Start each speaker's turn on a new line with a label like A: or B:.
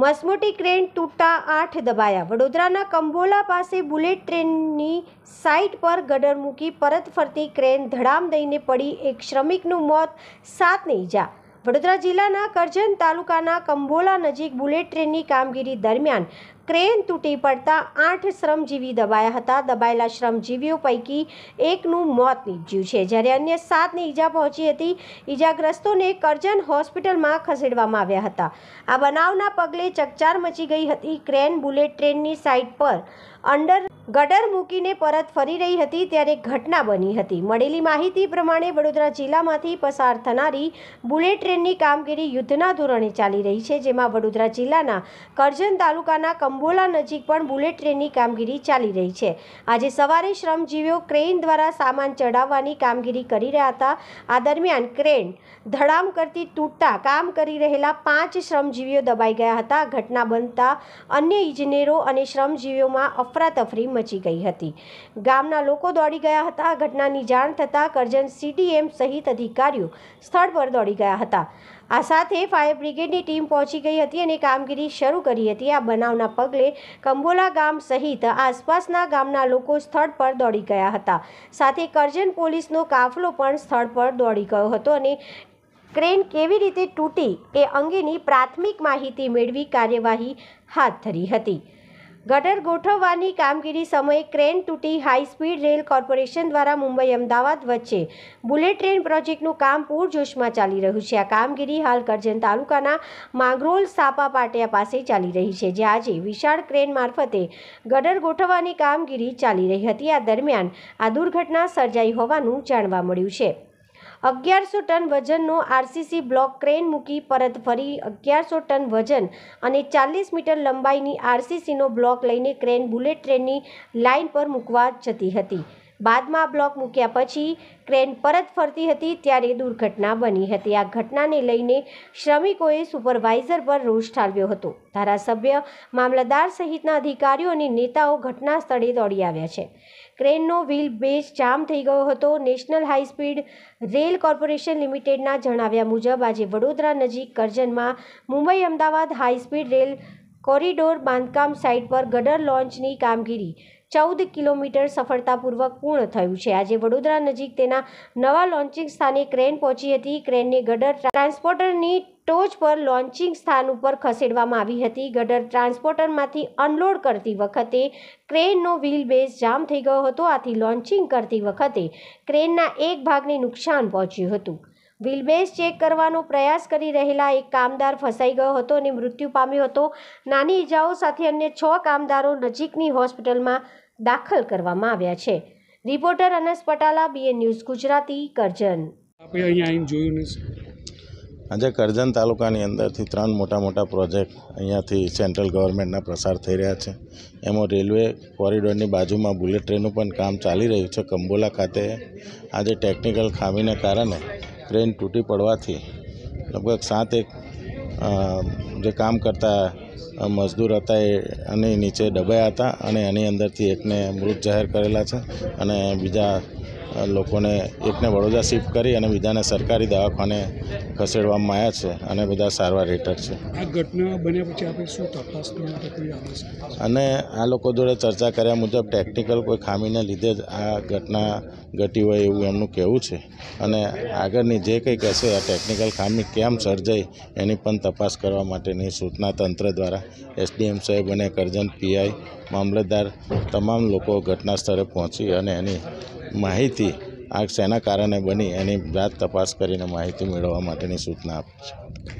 A: મસમોટી crane તૂટતા આઠ દબાયા વડોદરાના કંબોલા પાસે બુલેટ ટ્રેનની સાઇટ પર ગડર મૂકી પરત ફરતી ક્રેન ધડામ દઈને પડી એક શ્રમિકનું મોત સાતને ઈજા વડોદરા જિલ્લાના કરજણ તાલુકાના કંબોલા નજીક બુલેટ ટ્રેનની કામગીરી દરમિયાન ક્રેન તૂટી પડતા આઠ શ્રમજીવી દબાયા હતા દબાયેલા શ્રમજીવીઓ પૈકી એકનું મોત નીપજ્યું છે જ્યારે અન્ય સાતને ઈજા પહોંચી હતી ઈજાગ્રસ્તોને કરજણ હોસ્પિટલમાં ખસેડવામાં આવ્યા હતા આ બનાવના પગલે ચકચાર મચી ગઈ હતી ક્રેન બુલેટ ટ્રેનની સાઇટ પર અંડર ગટર મૂકીને પરત ફરી રહી હતી ત્યારે ઘટના બની હતી મળેલી માહિતી પ્રમાણે વડોદરા જિલ્લામાંથી પસાર થનારી બુલેટ ટ્રેનની કામગીરી યુદ્ધના ધોરણે ચાલી રહી છે જેમાં વડોદરા જિલ્લાના કરજણ તાલુકાના કંબ અંબોલા નજીક પણ બુલેટ ટ્રેનની કામગીરી ચાલી રહી છે આજે સવારે શ્રમજીવીઓ ક્રેન દ્વારા સામાન ચડાવવાની કામગીરી કરી રહ્યા હતા આ દરમિયાન ક્રેન ધડામ કરતી તૂટતા કામ કરી રહેલા પાંચ શ્રમજીવીઓ દબાઈ ગયા હતા ઘટના બનતા અન્ય ઇજનેરો અને શ્રમજીવીઓમાં અફરાતફરી મચી ગઈ હતી ગામના લોકો દોડી ગયા હતા ઘટનાની જાણ થતાં કરજન સીડીએમ સહિત અધિકારીઓ સ્થળ પર દોડી ગયા હતા આ સાથે ફાયર બ્રિગેડની ટીમ પહોંચી ગઈ હતી અને કામગીરી શરૂ કરી હતી આ બનાવના પગલે કંબોલા ગામ સહિત આસપાસના ગામના લોકો સ્થળ પર દોડી ગયા હતા સાથે કરજણ પોલીસનો કાફલો પણ સ્થળ પર દોડી ગયો હતો અને ક્રેન કેવી રીતે તૂટી એ અંગેની પ્રાથમિક માહિતી મેળવી કાર્યવાહી હાથ ધરી હતી ગટર ગોઠવવાની કામગીરી સમયે ક્રેન તૂટી હાઈ સ્પીડ રેલ કોર્પોરેશન દ્વારા મુંબઈ અમદાવાદ વચ્ચે બુલેટ ટ્રેન પ્રોજેક્ટનું કામ પૂરજોશમાં ચાલી રહ્યું છે આ કામગીરી હાલ કરજણ તાલુકાના માંગરોલ સાપા પાટિયા પાસે ચાલી રહી છે જે આજે વિશાળ ક્રેન મારફતે ગટર ગોઠવવાની કામગીરી ચાલી રહી હતી આ દરમિયાન આ દુર્ઘટના સર્જાઈ હોવાનું જાણવા મળ્યું છે અગિયારસો ટન વજનનો આરસીસી બ્લોક ક્રેન મૂકી પરત ફરી અગિયારસો ટન વજન અને ચાલીસ મીટર લંબાઈની આરસીસીનો બ્લોક લઈને ક્રેન બુલેટ ટ્રેનની લાઇન પર મૂકવા જતી હતી બાદમાં બ્લોક મૂક્યા પછી ક્રેન પરત ફરતી હતી ત્યારે દુર્ઘટના બની હતી આ ઘટનાને લઈને શ્રમિકોએ સુપરવાઇઝર પર રોષ ઠાલવ્યો હતો ધારાસભ્ય મામલતદાર સહિતના અધિકારીઓ અને નેતાઓ ઘટના સ્થળે દોડી આવ્યા છે ક્રેનનો વ્હીલ બેઝ જામ થઈ ગયો હતો national high speed rail corporation લિમિટેડના જણાવ્યા મુજબ આજે વડોદરા નજીક કરજણમાં Mumbai Ahmedabad high speed rail corridor બાંધકામ સાઇટ પર ગડર લોન્ચની કામગીરી ચૌદ કિલોમીટર સફળતાપૂર્વક પૂર્ણ થયું છે આજે વડોદરા નજીક તેના નવા લોન્ચિંગ સ્થાને ક્રેન પહોંચી હતી ક્રેનની ગડર ટ્રાન્સપોર્ટરની ટોચ પર લોન્ચિંગ સ્થાન ઉપર ખસેડવામાં આવી હતી ગડર ટ્રાન્સપોર્ટરમાંથી અનલોડ કરતી વખતે ક્રેનનો વ્હીલ બેઝ જામ થઈ ગયો હતો આથી લોન્ચિંગ કરતી વખતે ક્રેનના એક ભાગને નુકસાન પહોંચ્યું હતું વ્હીલબેઝ ચેક કરવાનો પ્રયાસ કરી રહેલા એક કામદાર ફસાઈ ગયો હતો અને મૃત્યુ પામ્યો હતો નાની ઇજાઓ સાથે અન્ય છ કામદારો નજીકની હોસ્પિટલમાં દાખલ કરવામાં આવ્યા છે reporter Anas Patala BN news Gujarati Karjan
B: આપણે આજે કરજણ તાલુકાની અંદરથી ત્રણ મોટા મોટા પ્રોજેક્ટ અહીંયાથી સેન્ટ્રલ ગવર્મેન્ટના પ્રસાર થઈ રહ્યા છે એમાં રેલવે કોરિડોરની બાજુમાં બુલેટ ટ્રેનનું પણ કામ ચાલી રહ્યું છે કંબોલા ખાતે આજે ટેકનિકલ ખામીને કારણે ક્રેન તૂટી પડવાથી લગભગ સાત એક જે કામ કરતા મજદૂર હતા એ અને નીચે દબાયા હતા અને એની અંદરથી એકને મૃત જાહેર કરેલા છે અને બીજા લોકોને એકને વડોદરા શિફ્ટ કરી અને બીજાને સરકારી દવાખાને ખસેડવામાં આવ્યા છે અને બધા સારવાર હેઠળ છે
A: આ ઘટના બન્યા પછી આપણે શું તપાસ
B: અને આ લોકો જોડે ચર્ચા કર્યા મુજબ ટેકનિકલ કોઈ ખામીને લીધે જ આ ઘટના ઘટી હોય એવું એમનું કહેવું છે અને આગળની જે કંઈક હશે આ ટેકનિકલ ખામી કેમ સર્જાઈ એની પણ તપાસ કરવા માટેની સૂચના તંત્ર દ્વારા એસડીએમ સાહેબ અને કરજન પીઆઈ મામલતદાર તમામ લોકો ઘટના સ્થળે પહોંચી અને એની માહિતી આ શેના કારણે બની એની જાત તપાસ કરીને માહિતી મેળવવા માટેની સૂચના આપી છે